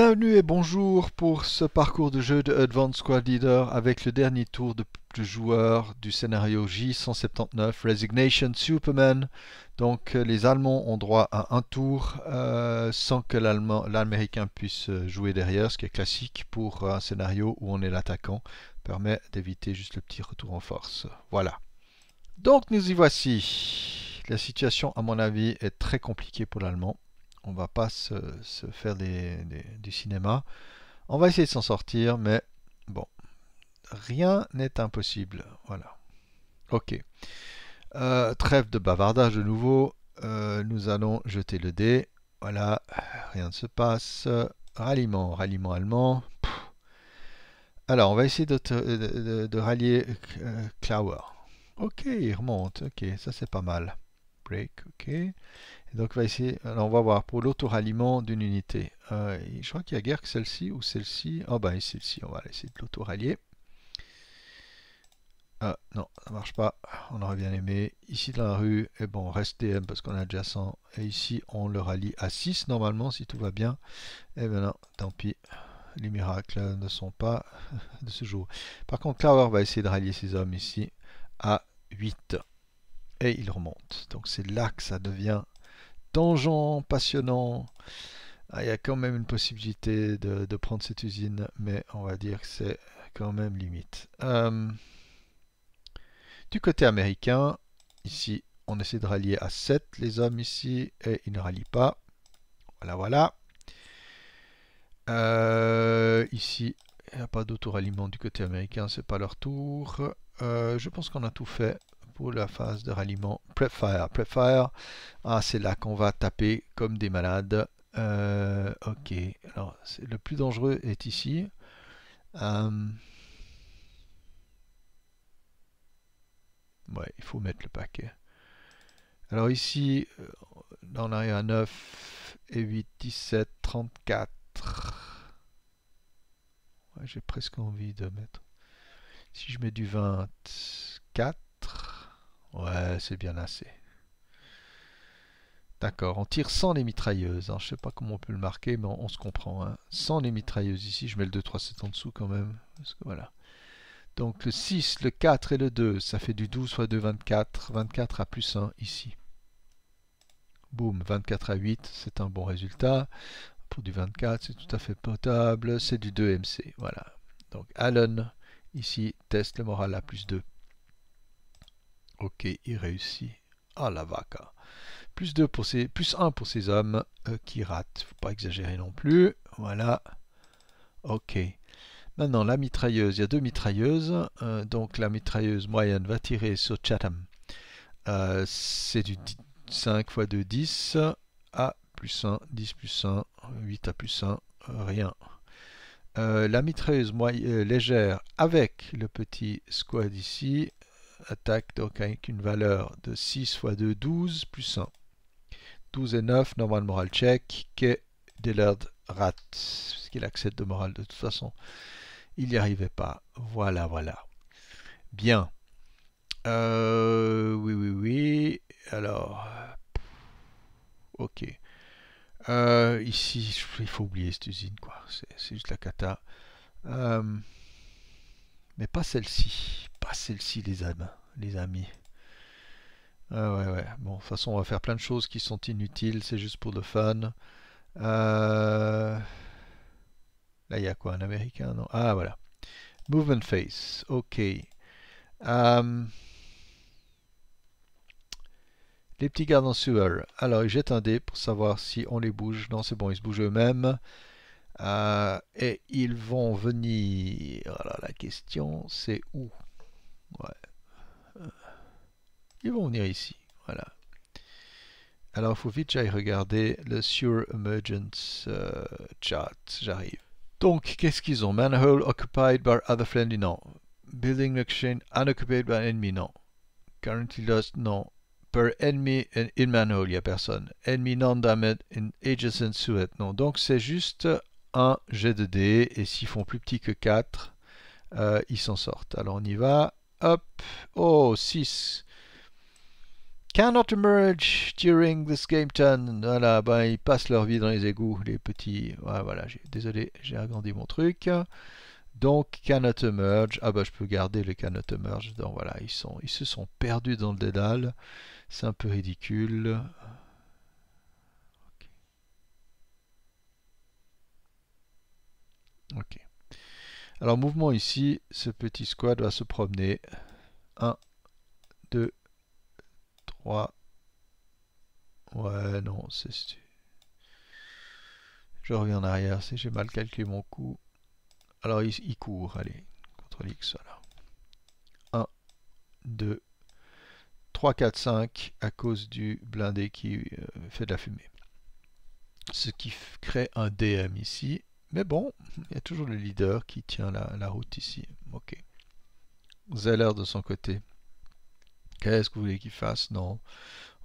Bienvenue et bonjour pour ce parcours de jeu de Advanced Squad Leader avec le dernier tour de, joueur joueurs du scénario J179 Resignation Superman. Donc euh, les Allemands ont droit à un tour euh, sans que l'Américain puisse euh, jouer derrière, ce qui est classique pour un scénario où on est l'attaquant. Permet d'éviter juste le petit retour en force. Voilà. Donc nous y voici. La situation à mon avis est très compliquée pour l'Allemand on va pas se, faire du cinéma. On va essayer de s'en sortir, mais bon, rien n'est impossible. Voilà. Ok. Euh, trêve de bavardage de nouveau. Euh, nous allons jeter le dé. Voilà, rien ne se passe. Ralliement, ralliement allemand. Alors, on va essayer de, rallier euh, Clower. Ok, il remonte. Ok, ça c'est pas mal. Break, ok donc on va essayer, on va voir pour l'autoralliement d'une unité. Euh, je crois qu'il y a guère que celle-ci ou celle-ci. Ah oh, bah celle-ci, on va essayer de l'autorallier. Ah non, ça marche pas, on aurait bien aimé. Ici dans la rue, et eh bon, on reste parce qu'on a déjà Et ici, on le rallie à 6 normalement si tout va bien. Et eh bien non, tant pis, les miracles ne sont pas de ce jour. Par contre, Clower va essayer de rallier ses hommes ici à 8. Et il remonte. Donc c'est là que ça devient tangent, passionnant. Ah, il y a quand même une possibilité de, prendre cette usine, mais on va dire que c'est quand même limite. Euh, du côté américain, ici, on essaie de rallier à 7 les hommes ici, et ils ne rallient pas. Voilà, voilà. Euh, ici, il n'y a pas d'autoralliement du côté américain, c'est pas leur tour. Euh, je pense qu'on a tout fait la phase de ralliement préfère, Prepfire, ah, c'est là qu'on va taper comme des malades. Euh, ok, alors le plus dangereux est ici. Euh, ouais, il faut mettre le paquet. Alors ici, euh, on arrive à 9 et 8, 17, 34. J'ai presque envie de mettre si je mets du 24, Ouais, c'est bien assez. D'accord, on tire sans les mitrailleuses. je hein. Je sais pas comment on peut le marquer, mais on, se comprend. Hein. Sans les mitrailleuses ici, je mets le 2, 3, 7 en dessous quand même. que voilà. Donc le 6, le 4 et le 2, ça fait du 12 fois 2, 24. 24 à plus 1 ici. Boum, 24 à 8, c'est un bon résultat. Pour du 24, c'est tout à fait potable. C'est du 2MC, voilà. Donc Allen, ici, teste le moral à plus 2. Ok, il réussit. Ah la vaca. Plus, plus 1 pour ces hommes euh, qui ratent. Faut pas exagérer non plus. Voilà. Ok. Maintenant, la mitrailleuse. Il y a deux mitrailleuses. Euh, donc la mitrailleuse moyenne va tirer sur Chatham. Euh, c'est du 5 x 2, 10. A plus 1, 10 plus 1, 8 à plus 1, rien. la mitrailleuse légère avec le petit squad ici attaque donc avec une valeur de 6 x 2, 12 plus 1. 12 et 9, normal moral check, que Dillard rate, qu'il accède de morale de toute façon. Il n'y arrivait pas. Voilà, voilà. Bien. Euh, oui, oui, oui. Alors, ok. Euh, ici, il faut oublier cette usine, quoi. C'est juste la cata. Euh, mais pas celle-ci. Ah, celle-ci, les, amis. les amis. Ah ouais, ouais. Bon, de toute façon, on va faire plein de choses qui sont inutiles, c'est juste pour le fun. Euh, là, il y a quoi Un américain Ah, voilà. Movement face, ok. Euh, les petits gardes en sueur. Alors, ils jettent un dé pour savoir si on les bouge. Non, c'est bon, ils se bougent eux-mêmes. Euh, et ils vont venir. Alors, la question, c'est où Ouais. Ils vont venir ici. Voilà. Alors, il faut vite j'aille regarder le Sure Emergence chat euh, chart. J'arrive. Donc, qu'est-ce qu'ils ont Manhole occupied by other friendly, non. Building machine unoccupied by enemy, non. Currently lost, non. Per enemy in, manhole, il n'y a personne. Enemy non-damaged in adjacent suet, non. Donc, c'est juste un jet et s'ils font plus petit que 4, euh, ils s'en sortent. Alors, on y va up. Oh, 6. Cannot emerge during this game turn. Voilà, ben, ils passent leur vie dans les égouts, les petits. voilà, voilà, désolé, j'ai agrandi mon truc. Donc, cannot emerge. Ah bah, je peux garder le cannot emerge. Donc voilà, ils, sont, ils se sont perdus dans le dédale. C'est un peu ridicule. Ok. Ok. Alors mouvement ici, ce petit squad va se promener. 1, 2, 3. Ouais, non, c'est... Je reviens en arrière, si j'ai mal calculé mon coup. Alors il, court, allez, CTRL X, voilà. 1, 2, 3, 4, 5 à cause du blindé qui euh, fait de la fumée. Ce qui crée un DM ici. Mais bon, il y a toujours le leader qui tient la, route ici. Ok. Zeller de son côté. Qu'est-ce que vous voulez qu'il fasse Non,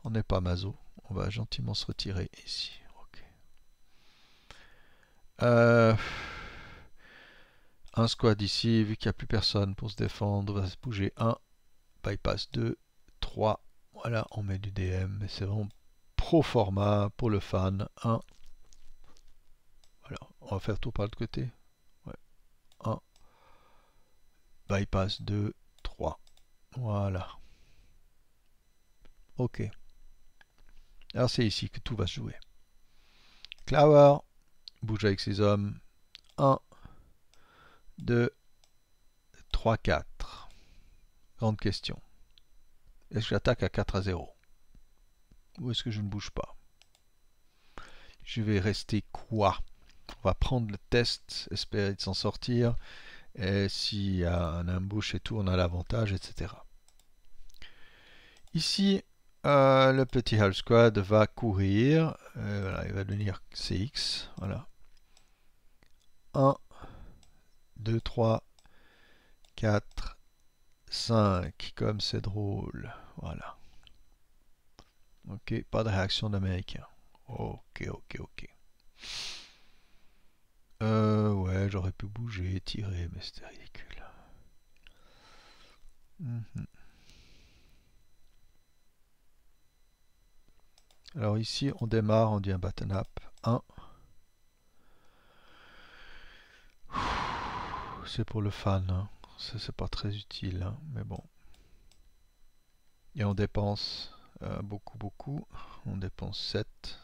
on n'est pas Mazo. On va gentiment se retirer ici. Ok. Euh, un squad ici, vu qu'il n'y a plus personne pour se défendre, on va se bouger 1, bypass 2, 3. Voilà, on met du DM, mais c'est vraiment pro format pour le fan. 1, alors, on va faire tout par l'autre côté. 1. Bypass 2, 3. Voilà. OK. Alors c'est ici que tout va se jouer. Clower bouge avec ses hommes. 1, 2, 3, 4. Grande question. Est-ce que j'attaque à 4 à 0 Ou est-ce que je ne bouge pas Je vais rester quoi on va prendre le test, espérer de s'en sortir. Et s'il y a un embouche et tout, on a l'avantage, etc. Ici, euh, le petit half squad va courir. Euh, il va devenir CX. Voilà. 1, 2, 3, 4, 5. Comme c'est drôle. Voilà. Ok, pas de réaction d'Américain. Ok, ok, ok. Euh, ouais, j'aurais pu bouger, tirer, mais c'était ridicule. Mhm. Alors ici, on démarre, on dit un button up 1. C'est pour le fan, hein. c'est pas très utile, hein, mais bon. Et on dépense euh, beaucoup, beaucoup. On dépense 7.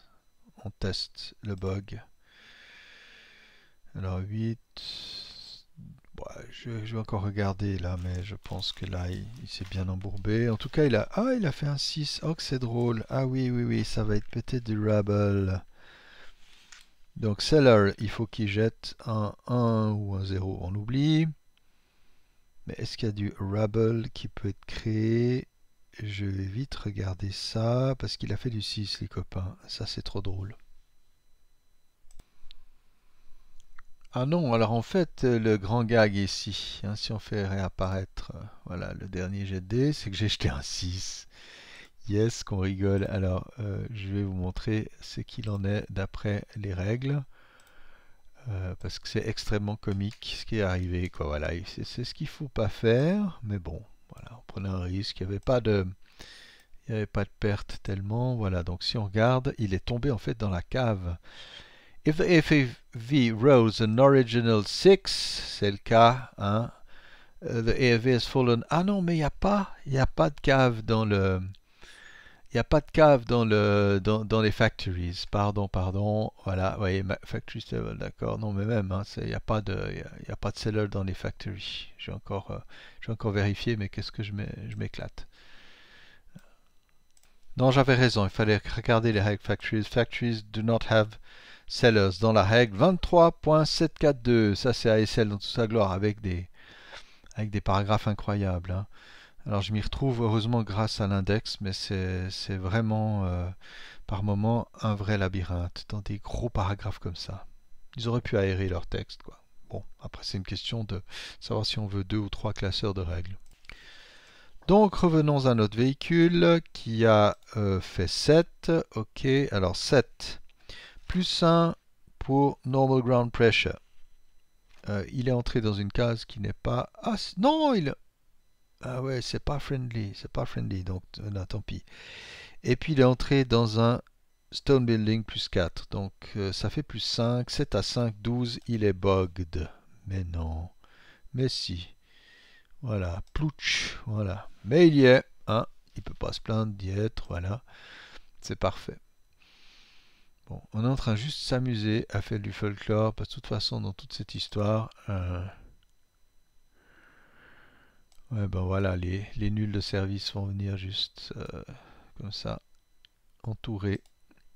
On teste le bug. Alors 8, je, vais encore regarder là, mais je pense que là il, s'est bien embourbé. En tout cas il a, ah il a fait un 6, oh que c'est drôle, ah oui oui oui ça va être peut-être du rabble. Donc seller, il faut qu'il jette un 1 ou un 0, on oublie Mais est-ce qu'il y a du rabble qui peut être créé Je vais vite regarder ça, parce qu'il a fait du 6 les copains, ça c'est trop drôle. Ah non, alors en fait, le grand gag ici, hein, si on fait réapparaître, euh, voilà, le dernier jet de c'est que j'ai jeté un 6. Yes, qu'on rigole. Alors, euh, je vais vous montrer ce qu'il en est d'après les règles. Euh, parce que c'est extrêmement comique ce qui est arrivé. Quoi. Voilà, c'est ce qu'il ne faut pas faire, mais bon, voilà, on prenait un risque. Il n'y avait pas de, il avait pas de perte tellement. Voilà, donc si on regarde, il est tombé en fait dans la cave. If the AFV rose an original 6, c'est le cas, hein, euh, the AFV has fallen. Ah non, mais il n'y a pas, a pas de cave dans le, il n'y a pas de cave dans le, dans, dans, les factories. Pardon, pardon. Voilà, voyez, factory level, d'accord. Non, mais même, il hein, n'y a pas de, il a, pas de seller dans les factories. J'ai encore, euh, j'ai encore vérifié, mais qu'est-ce que je m'éclate. Non, j'avais raison. Il fallait regarder les factories. Factories do not have Sellers dans la règle 23.742. Ça, c'est ASL dans toute sa gloire avec des, avec des paragraphes incroyables. Hein. Alors, je m'y retrouve heureusement grâce à l'index, mais c'est vraiment euh, par moments un vrai labyrinthe dans des gros paragraphes comme ça. Ils auraient pu aérer leur texte. Quoi. Bon, après, c'est une question de savoir si on veut deux ou trois classeurs de règles. Donc revenons à notre véhicule qui a euh, fait 7. Ok, alors 7 plus 1 pour normal ground pressure. Euh, il est entré dans une case qui n'est pas... Ah, non, il... Ah ouais, c'est pas friendly, c'est pas friendly, donc euh, tant pis. Et puis il est entré dans un stone building plus 4, donc euh, ça fait plus 5, 7 à 5, 12, il est bogged. Mais non, mais si. Voilà, plouch, voilà. Mais il y est, hein, il peut pas se plaindre d'y être, voilà. C'est parfait on est en train juste s'amuser à faire du folklore, parce que de toute façon, dans toute cette histoire, euh, ouais, ben voilà, les, nuls de service vont venir juste euh, comme ça, entourer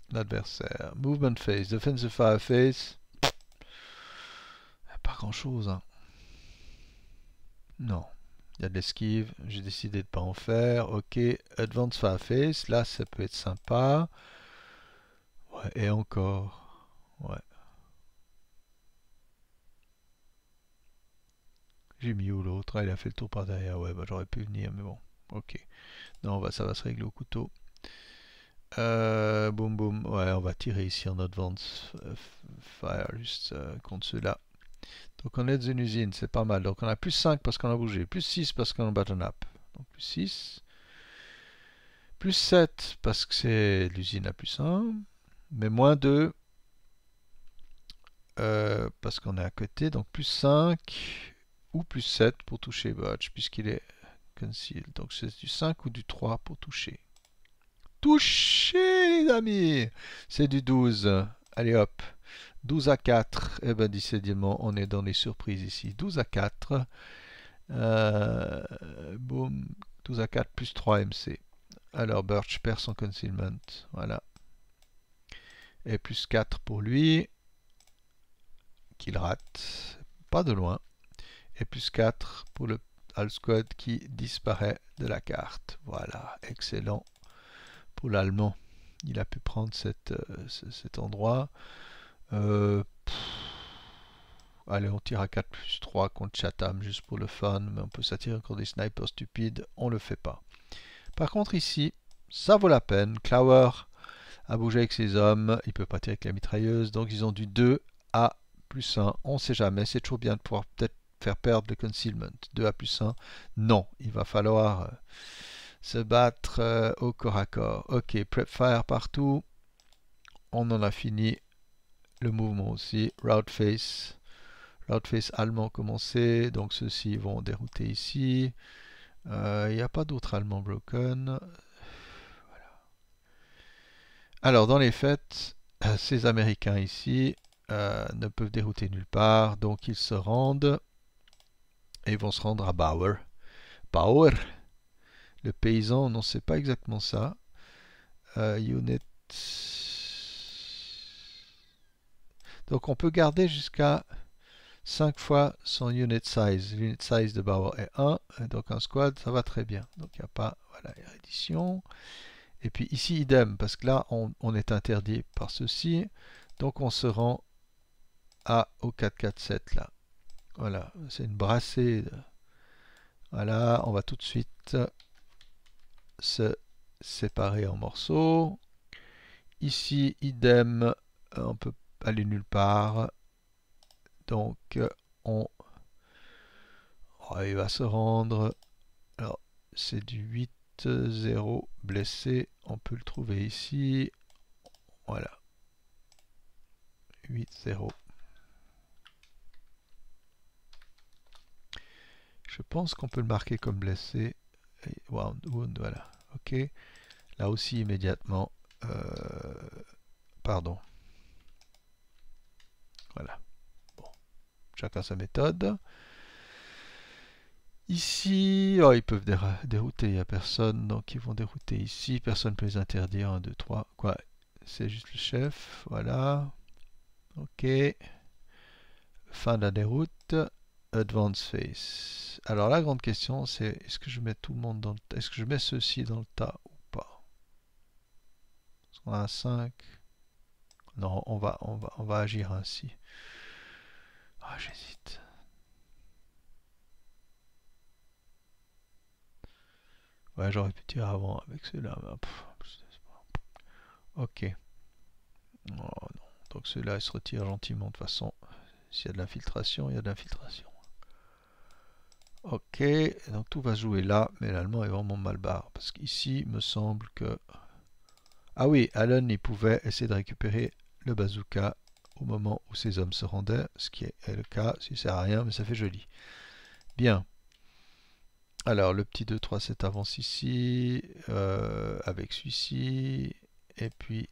l'adversaire. Movement phase, of fire phase, pas grand chose. Hein. Non. Il y a de l'esquive, j'ai décidé de pas en faire. Ok, Advance Face, là ça peut être sympa. Ouais, et encore. Ouais. J'ai mis où l'autre Ah, il a fait le tour par derrière. Ouais, bah j'aurais pu venir, mais bon. Ok. Non, bah, ça va se régler au couteau. Euh, boum boum. Ouais, on va tirer ici en advance fire, juste euh, contre ceux-là. Donc on est dans une usine, c'est pas mal. Donc on a plus 5 parce qu'on a bougé, plus 6 parce qu'on a button up. Donc plus 6. Plus 7 parce que c'est l'usine à plus 1 mais moins 2, euh, parce qu'on est à côté, donc plus 5 ou plus 7 pour toucher Birch, puisqu'il est Concealed. Donc c'est du 5 ou du 3 pour toucher. Toucher les amis C'est du 12. Allez hop 12 à 4, eh ben décidément on est dans les surprises ici. 12 à 4, Boom. 12 à 4 plus 3 MC. Alors Birch perd son concealment, voilà. Et plus 4 pour lui, qu'il rate, pas de loin. Et plus 4 pour le squad qui disparaît de la carte. Voilà, excellent pour l'allemand. Il a pu prendre euh, cet endroit. Euh, allez, on tire à 4 plus 3 contre Chatham juste pour le fun, mais on peut s'attirer contre des snipers stupides, on le fait pas. Par contre ici, ça vaut la peine. Clower à bouger avec ses hommes, il peut pas tirer avec la mitrailleuse, donc ils ont du 2 à plus 1, on sait jamais, c'est toujours bien de pouvoir peut-être faire perdre le concealment. 2 à plus 1, non, il va falloir euh, se battre euh, au corps à corps. Ok, prep fire partout, on en a fini, le mouvement aussi, route face, route face allemand commencé, donc ceux-ci vont dérouter ici. Euh, il n'y a pas d'autres allemands broken. Alors, dans les faits, euh, ces Américains ici euh, ne peuvent dérouter nulle part, donc ils se rendent et vont se rendre à Bauer. Bauer, le paysan, non, sait pas exactement ça. Euh, Donc on peut garder jusqu'à 5 fois son unit size. L'unit size de Bauer est 1, donc un squad, ça va très bien. Donc il n'y a pas, voilà, édition... Et puis ici, idem, parce que là, on, est interdit par ceci. Donc on se rend à au 447 là. Voilà, c'est une brassée. Voilà, on va tout de suite se séparer en morceaux. Ici, idem, on peut aller nulle part. Donc, on... va se rendre... Alors, c'est du 8 0 blessé. On peut le trouver ici. Voilà. 8, 0. Je pense qu'on peut le marquer comme blessé. Wound, wound, voilà. OK. Là aussi, immédiatement. Euh, pardon. Voilà. Bon. Chacun sa méthode. Ici, oh, ils peuvent dérouter, il n'y a personne, donc ils vont dérouter ici, personne ne peut les interdire, 1, 2, 3, quoi, c'est juste le chef, voilà, ok, fin de la déroute, advance face. Alors la grande question c'est, est-ce que je mets tout le monde dans le tas, est-ce que je mets ceci dans le tas ou pas On a un 5, non, on va, on va, on va agir ainsi. Ah, j'hésite. Ouais, j'aurais pu tirer avant avec celui-là. Ok. Oh, non. Donc celui-là, il se retire gentiment de toute façon. S'il y a de l'infiltration, il y a de l'infiltration. Ok, donc tout va jouer là, mais l'allemand est vraiment mal barre. Parce qu'ici, il me semble que... Ah oui, Allen, il pouvait essayer de récupérer le bazooka au moment où ses hommes se rendaient, ce qui est le cas, si ça sert à rien, mais ça fait joli. Bien, alors, le petit 2, 3, 7 avance ici, euh, avec celui-ci, et puis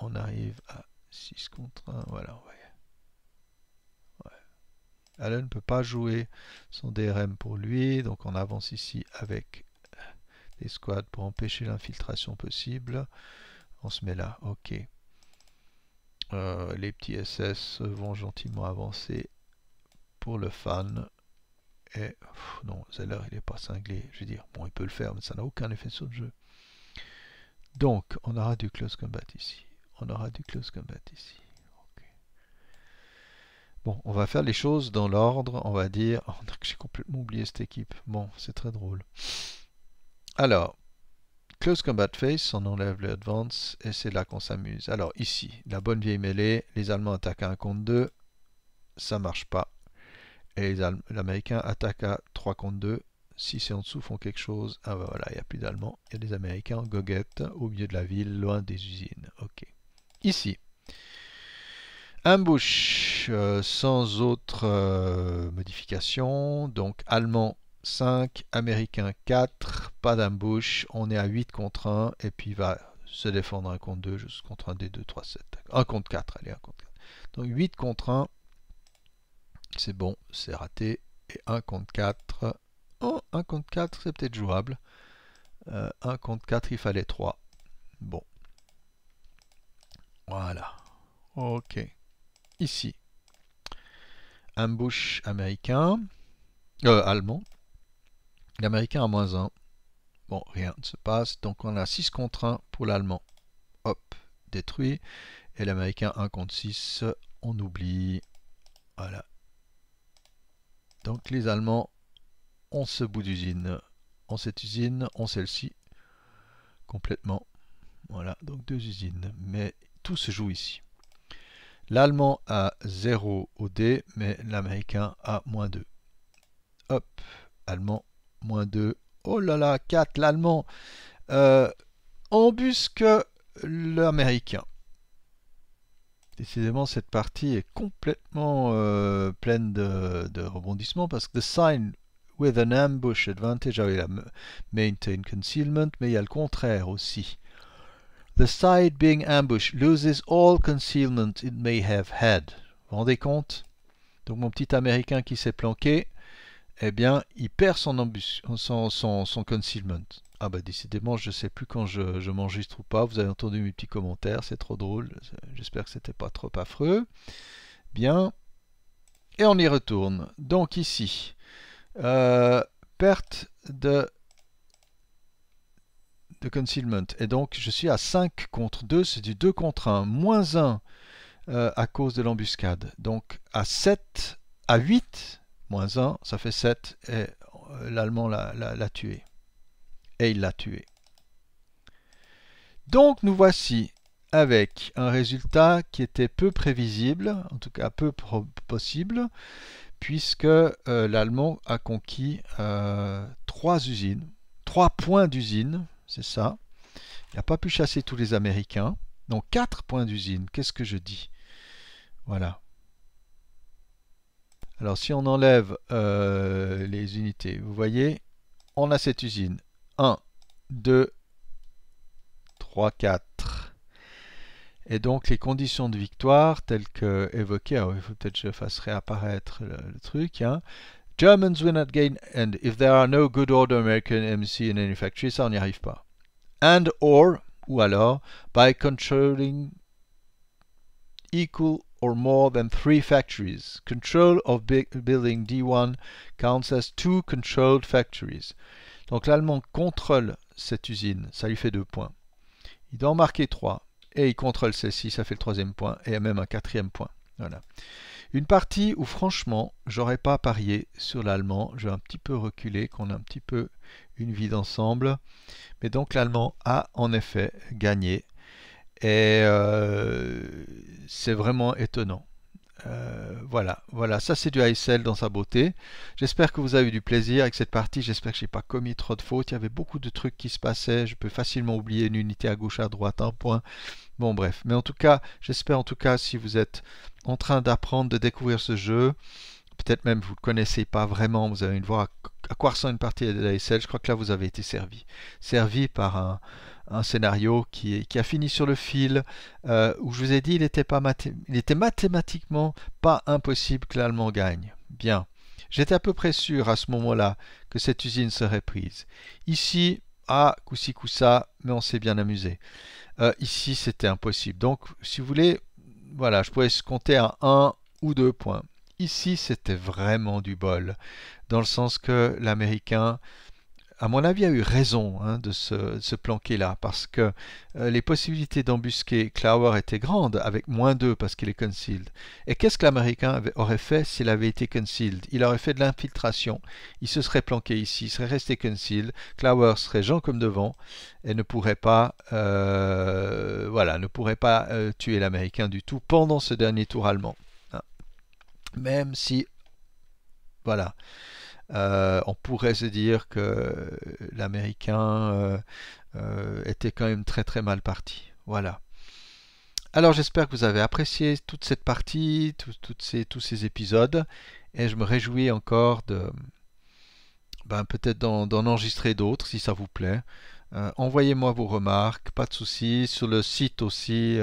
on arrive à 6 contre 1, voilà, Allen ne peut pas jouer son DRM pour lui, donc on avance ici avec des squads pour empêcher l'infiltration possible. On se met là, ok. Euh, les petits SS vont gentiment avancer pour le fan et eh, non, Zeller il n'est pas cinglé. Je veux dire, bon, il peut le faire, mais ça n'a aucun effet sur le jeu. Donc, on aura du close combat ici. On aura du close combat ici. Bon, on va faire les choses dans l'ordre. On va dire... Oh, j'ai complètement oublié cette équipe. Bon, c'est très drôle. Alors, Close Combat Face, on enlève le Advance et c'est là qu'on s'amuse. Alors ici, la bonne vieille mêlée, les Allemands attaquent à 1 contre 2, ça marche pas. Et l'Américain attaque à 3 contre 2. Si c'est en dessous, font quelque chose. Ah ben voilà, il n'y a plus d'Allemands. Il y a des Américains en au milieu de la ville, loin des usines. Ok. Ici. Ambush, euh, sans autre euh, modification. Donc Allemand 5, Américain 4, pas d'ambush. On est à 8 contre 1 et puis il va se défendre 1 contre 2, juste contre 1 des 2, 3, 7. 1 contre 4, allez, 1 contre 4. Donc 8 contre 1, c'est bon, c'est raté. Et 1 contre 4. Oh, 1 contre 4, c'est peut-être jouable. 1 euh, contre 4, il fallait 3. Bon. Voilà. Ok. Ici. Ambush américain. Euh, allemand. L'américain à moins 1. Bon, rien ne se passe. Donc on a 6 contre 1 pour l'allemand. Hop, détruit. Et l'américain 1 contre 6, on oublie. Voilà, donc les Allemands ont ce bout d'usine, ont cette usine, ont celle-ci complètement. Voilà, donc deux usines, mais tout se joue ici. L'Allemand a 0 au D, mais l'Américain a moins 2. Hop, Allemand, moins 2. Oh là là, 4, l'Allemand embusque euh, l'Américain. Décidément, cette partie est complètement euh, pleine de, rebondissements parce que the sign with an ambush advantage, ah maintain concealment, mais il y a le contraire aussi. The side being ambushed loses all concealment it may have had. Vous vous rendez compte Donc mon petit américain qui s'est planqué, eh bien, il perd son, son, son concealment. Ah bah décidément, je sais plus quand je, m'enregistre ou pas. Vous avez entendu mes petits commentaires, c'est trop drôle. J'espère que c'était pas trop affreux. Bien. Et on y retourne. Donc ici, euh, perte de, de concealment. Et donc je suis à 5 contre 2, c'est du 2 contre 1, moins 1 euh, à cause de l'embuscade. Donc à 7, à 8, moins 1, ça fait 7 et euh, l'Allemand l'a tué et il l'a tué. Donc nous voici avec un résultat qui était peu prévisible, en tout cas peu possible, puisque euh, l'Allemand a conquis euh, trois usines, trois points d'usine, c'est ça. Il n'a pas pu chasser tous les Américains. Donc quatre points d'usine, qu'est-ce que je dis Voilà. Alors si on enlève euh, les unités, vous voyez, on a cette usine. 1, 2, 3, 4. Et donc les conditions de victoire telles que évoquées, il faut peut-être que je fasse réapparaître le, truc. Hein. Germans will not gain, and if there are no good order American MC in any factory, ça on n'y arrive pas. And or, ou alors, by controlling equal or more than three factories. Control of building D1 counts as two controlled factories. Donc l'Allemand contrôle cette usine, ça lui fait deux points. Il doit en marquer trois, et il contrôle celle-ci, ça fait le troisième point, et même un quatrième point. Voilà. Une partie où franchement, j'aurais pas parié sur l'allemand. Je vais un petit peu reculer, qu'on a un petit peu une vie d'ensemble. Mais donc l'allemand a en effet gagné. Et euh, c'est vraiment étonnant. Euh, voilà, voilà, ça c'est du ASL dans sa beauté. J'espère que vous avez eu du plaisir avec cette partie. J'espère que je n'ai pas commis trop de fautes. Il y avait beaucoup de trucs qui se passaient. Je peux facilement oublier une unité à gauche, à droite, un point. Bon, bref. Mais en tout cas, j'espère en tout cas si vous êtes en train d'apprendre, de découvrir ce jeu, peut-être même vous ne connaissez pas vraiment, vous avez une voix à, quoi ressemble une partie de l'ASL. Je crois que là vous avez été servi, servi par un un scénario qui, a fini sur le fil, euh, où je vous ai dit il n'était il était mathématiquement pas impossible que l'Allemand gagne. Bien. J'étais à peu près sûr à ce moment-là que cette usine serait prise. Ici, ah, coussi coussa, mais on s'est bien amusé. Euh, ici, c'était impossible. Donc, si vous voulez, voilà, je pouvais compter à un ou deux points. Ici, c'était vraiment du bol, dans le sens que l'Américain à mon avis, a eu raison hein, de, se, planquer là, parce que euh, les possibilités d'embusquer Clower étaient grandes, avec moins d'eux parce qu'il est concealed. Et qu'est-ce que l'Américain aurait fait s'il avait été concealed Il aurait fait de l'infiltration, il se serait planqué ici, il serait resté concealed, Clower serait Jean comme devant, et ne pourrait pas, euh, voilà, ne pourrait pas euh, tuer l'Américain du tout pendant ce dernier tour allemand. Hein. Même si, voilà. Euh, on pourrait se dire que l'Américain euh, euh, était quand même très très mal parti. Voilà. Alors j'espère que vous avez apprécié toute cette partie, ces, tous ces épisodes, et je me réjouis encore de ben, peut-être d'en enregistrer d'autres si ça vous plaît. Envoyez-moi vos remarques, pas de soucis, sur le site aussi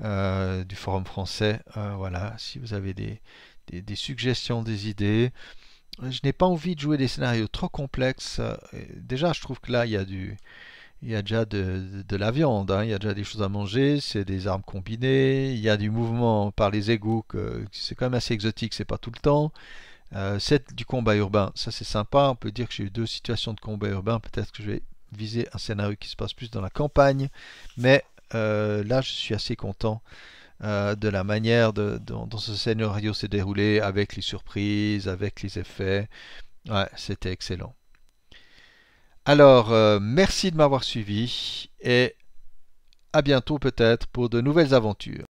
du Forum français. voilà, si vous avez des suggestions, des idées je n'ai pas envie de jouer des scénarios trop complexes. Euh, déjà, je trouve que là, il y a du, il a déjà de, la viande, hein. il y a déjà des choses à manger, c'est des armes combinées, il y a du mouvement par les égouts, c'est quand même assez exotique, c'est pas tout le temps. Euh, c'est du combat urbain, ça c'est sympa, on peut dire que j'ai eu deux situations de combat urbain, peut-être que je vais viser un scénario qui se passe plus dans la campagne, mais euh, là je suis assez content euh, de la manière dont, ce scénario s'est déroulé, avec les surprises, avec les effets. Ouais, c'était excellent. Alors, euh, merci de m'avoir suivi et à bientôt peut-être pour de nouvelles aventures.